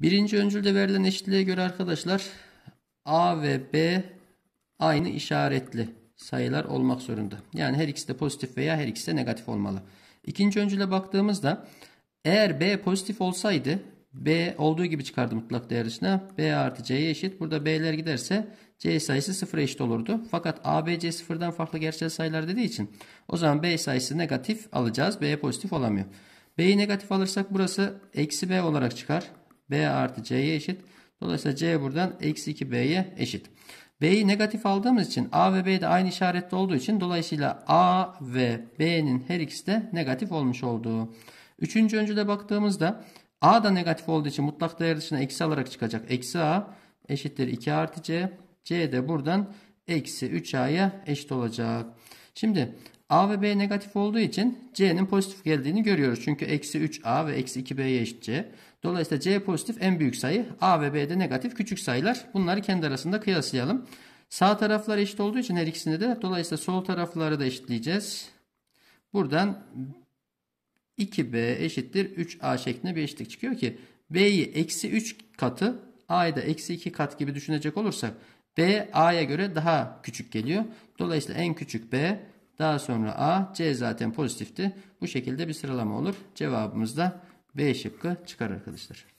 Birinci öncülde verilen eşitliğe göre arkadaşlar A ve B aynı işaretli sayılar olmak zorunda. Yani her ikisi de pozitif veya her ikisi de negatif olmalı. İkinci öncüle baktığımızda eğer B pozitif olsaydı B olduğu gibi çıkardı mutlak değer dışına. B artı C'ye eşit. Burada B'ler giderse C sayısı sıfıra eşit olurdu. Fakat A, B, C sıfırdan farklı gerçel sayılar dediği için o zaman B sayısı negatif alacağız. B pozitif olamıyor. B'yi negatif alırsak burası eksi B olarak çıkar. B artı C'ye eşit. Dolayısıyla C buradan eksi 2B'ye eşit. B'yi negatif aldığımız için A ve B de aynı işaretli olduğu için dolayısıyla A ve B'nin her ikisi de negatif olmuş oldu. Üçüncü öncüde baktığımızda A da negatif olduğu için mutlak değer dışına eksi alarak çıkacak. Eksi A eşittir 2 artı C. C de buradan eksi 3A'ya eşit olacak. Şimdi A ve B negatif olduğu için C'nin pozitif geldiğini görüyoruz. Çünkü eksi 3A ve eksi 2B'ye eşit C. Dolayısıyla C pozitif en büyük sayı. A ve B de negatif küçük sayılar. Bunları kendi arasında kıyaslayalım. Sağ taraflar eşit olduğu için her ikisini de dolayısıyla sol tarafları da eşitleyeceğiz. Buradan 2B eşittir 3A şeklinde bir eşitlik çıkıyor ki B'yi eksi 3 katı A'yı da eksi 2 kat gibi düşünecek olursak B A'ya göre daha küçük geliyor. Dolayısıyla en küçük B daha sonra A, C zaten pozitifti. Bu şekilde bir sıralama olur. Cevabımız da B şıkkı çıkar arkadaşlar.